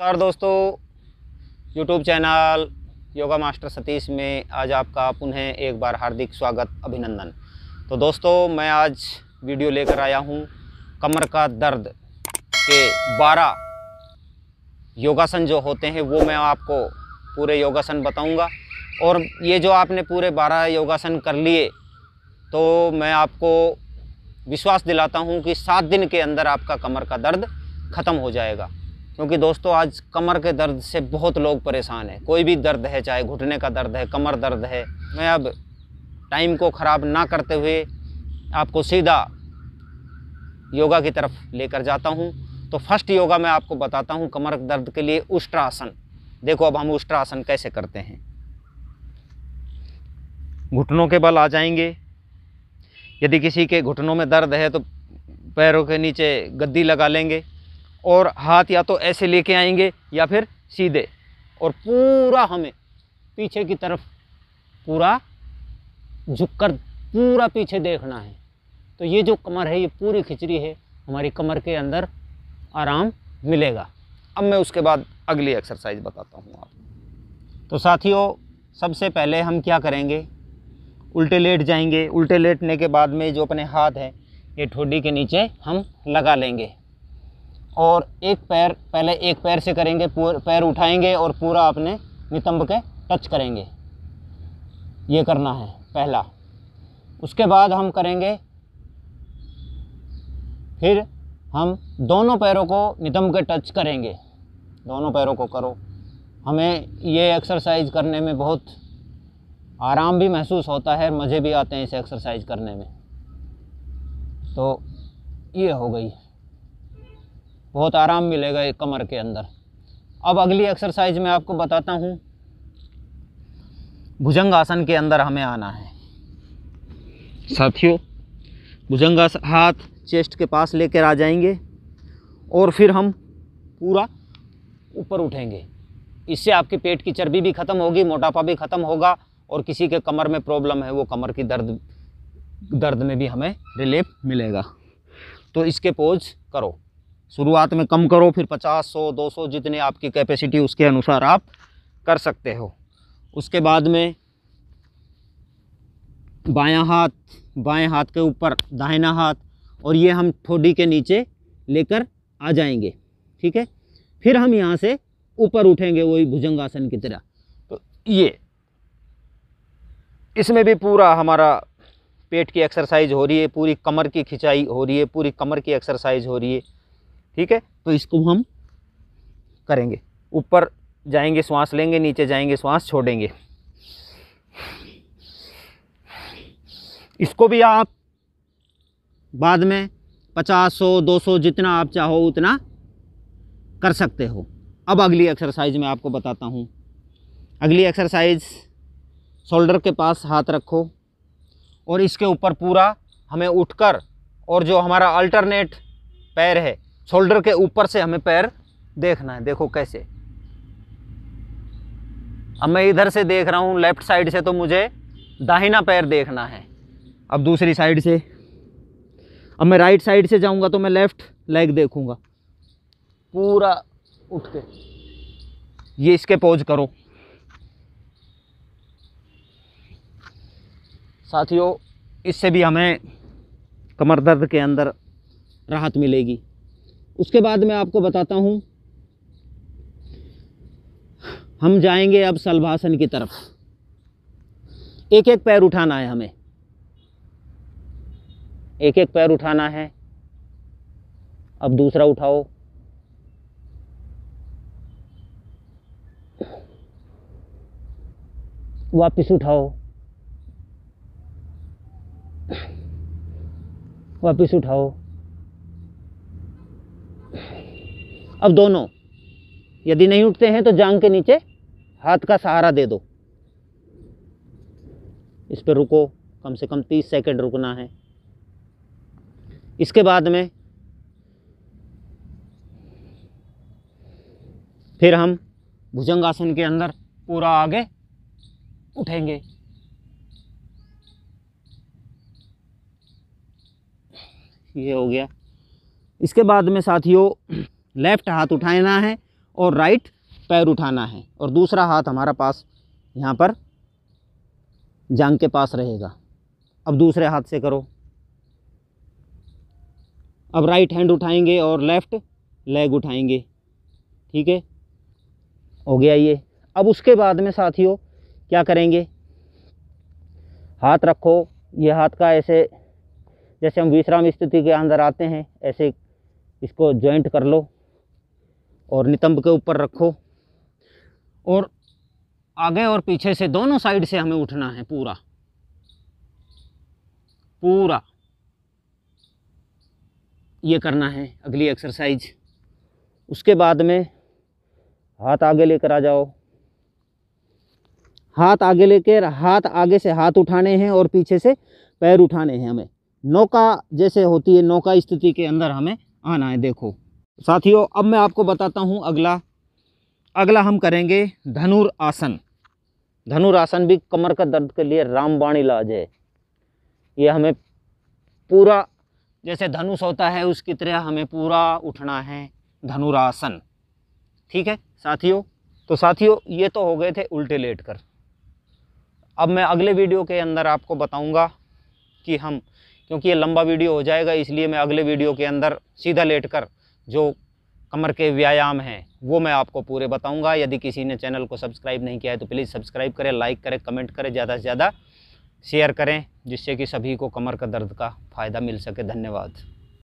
नमस्कार दोस्तों YouTube channel yoga master Satish में आज आपका पुनः एक बार हार्दिक स्वागत अभिनंदन तो दोस्तों मैं आज वीडियो लेकर आया हूं कमर का दर्द के 12 योगासन जो होते हैं वो मैं आपको पूरे योगासन बताऊंगा और ये जो आपने पूरे 12 योगासन कर लिए तो मैं आपको विश्वास दिलाता हूं कि सात दिन के अंदर आपका कमर का दर्द ख़त्म हो जाएगा क्योंकि दोस्तों आज कमर के दर्द से बहुत लोग परेशान हैं कोई भी दर्द है चाहे घुटने का दर्द है कमर दर्द है मैं अब टाइम को ख़राब ना करते हुए आपको सीधा योगा की तरफ लेकर जाता हूँ तो फर्स्ट योगा मैं आपको बताता हूँ कमर दर्द के लिए उष्ट्रासन देखो अब हम उष्ट्रासन कैसे करते हैं घुटनों के बल आ जाएंगे यदि किसी के घुटनों में दर्द है तो पैरों के नीचे गद्दी लगा लेंगे और हाथ या तो ऐसे लेके आएंगे या फिर सीधे और पूरा हमें पीछे की तरफ पूरा झुक कर पूरा पीछे देखना है तो ये जो कमर है ये पूरी खिचड़ी है हमारी कमर के अंदर आराम मिलेगा अब मैं उसके बाद अगली एक्सरसाइज बताता हूँ आप तो साथियों सबसे पहले हम क्या करेंगे उल्टे लेट जाएंगे उल्टे लेटने के बाद में जो अपने हाथ हैं ये ठोडी के नीचे हम लगा लेंगे और एक पैर पहले एक पैर से करेंगे पैर उठाएंगे और पूरा अपने नितंब के टच करेंगे ये करना है पहला उसके बाद हम करेंगे फिर हम दोनों पैरों को नितंब के टच करेंगे दोनों पैरों को करो हमें ये एक्सरसाइज करने में बहुत आराम भी महसूस होता है मज़े भी आते हैं इसे एक्सरसाइज करने में तो ये हो गई बहुत आराम मिलेगा कमर के अंदर अब अगली एक्सरसाइज मैं आपको बताता हूँ भुजंग आसन के अंदर हमें आना है साथियों भुजंग हाथ चेस्ट के पास लेकर आ जाएंगे और फिर हम पूरा ऊपर उठेंगे इससे आपके पेट की चर्बी भी ख़त्म होगी मोटापा भी ख़त्म होगा और किसी के कमर में प्रॉब्लम है वो कमर की दर्द दर्द में भी हमें रिलीफ मिलेगा तो इसके पोज करो शुरुआत में कम करो फिर 50, 100, 200 जितने आपकी कैपेसिटी उसके अनुसार आप कर सकते हो उसके बाद में बायां हाथ बाएं हाथ के ऊपर दाहिना हाथ और ये हम ठोडी के नीचे लेकर आ जाएंगे ठीक है फिर हम यहाँ से ऊपर उठेंगे वही भुजंगासन की तरह तो ये इसमें भी पूरा हमारा पेट की एक्सरसाइज हो रही है पूरी कमर की खिंचाई हो रही है पूरी कमर की एक्सरसाइज हो रही है ठीक है तो इसको हम करेंगे ऊपर जाएंगे श्वास लेंगे नीचे जाएंगे श्वास छोड़ेंगे इसको भी आप बाद में पचास सौ दो सौ जितना आप चाहो उतना कर सकते हो अब अगली एक्सरसाइज मैं आपको बताता हूँ अगली एक्सरसाइज शोल्डर के पास हाथ रखो और इसके ऊपर पूरा हमें उठकर और जो हमारा अल्टरनेट पैर है शोल्डर के ऊपर से हमें पैर देखना है देखो कैसे अब मैं इधर से देख रहा हूँ लेफ्ट साइड से तो मुझे दाहिना पैर देखना है अब दूसरी साइड से अब मैं राइट साइड से जाऊँगा तो मैं लेफ्ट लेग देखूँगा पूरा उठ के ये इसके पोज करो साथियों इससे भी हमें कमर दर्द के अंदर राहत मिलेगी उसके बाद मैं आपको बताता हूँ हम जाएंगे अब सलभासन की तरफ एक एक पैर उठाना है हमें एक एक पैर उठाना है अब दूसरा उठाओ वापस उठाओ वापस उठाओ अब दोनों यदि नहीं उठते हैं तो जांग के नीचे हाथ का सहारा दे दो इस पर रुको कम से कम तीस सेकंड रुकना है इसके बाद में फिर हम भुजंगासन के अंदर पूरा आगे उठेंगे ये हो गया इसके बाद में साथियों लेफ्ट हाथ उठाना है और राइट पैर उठाना है और दूसरा हाथ हमारा पास यहाँ पर जांग के पास रहेगा अब दूसरे हाथ से करो अब राइट हैंड उठाएंगे और लेफ्ट लेग उठाएंगे ठीक है हो गया ये अब उसके बाद में साथियों क्या करेंगे हाथ रखो ये हाथ का ऐसे जैसे हम विश्राम स्थिति के अंदर आते हैं ऐसे इसको जॉइंट कर लो और नितंब के ऊपर रखो और आगे और पीछे से दोनों साइड से हमें उठना है पूरा पूरा ये करना है अगली एक्सरसाइज उसके बाद में हाथ आगे लेकर आ जाओ हाथ आगे लेकर हाथ आगे से हाथ उठाने हैं और पीछे से पैर उठाने हैं हमें नौका जैसे होती है नौका स्थिति के अंदर हमें आना है देखो साथियों अब मैं आपको बताता हूँ अगला अगला हम करेंगे धनुर आसन धनुर आसन भी कमर का दर्द के लिए रामबाण इलाज है ये हमें पूरा जैसे धनुष होता है उसकी तरह हमें पूरा उठना है धनुरासन ठीक है साथियों तो साथियों ये तो हो गए थे उल्टे लेट कर अब मैं अगले वीडियो के अंदर आपको बताऊंगा कि हम क्योंकि ये लंबा वीडियो हो जाएगा इसलिए मैं अगले वीडियो के अंदर सीधा लेट कर जो कमर के व्यायाम हैं वो मैं आपको पूरे बताऊंगा यदि किसी ने चैनल को सब्सक्राइब नहीं किया है तो प्लीज़ सब्सक्राइब करें लाइक करें कमेंट करें ज़्यादा से ज़्यादा शेयर करें जिससे कि सभी को कमर का दर्द का फ़ायदा मिल सके धन्यवाद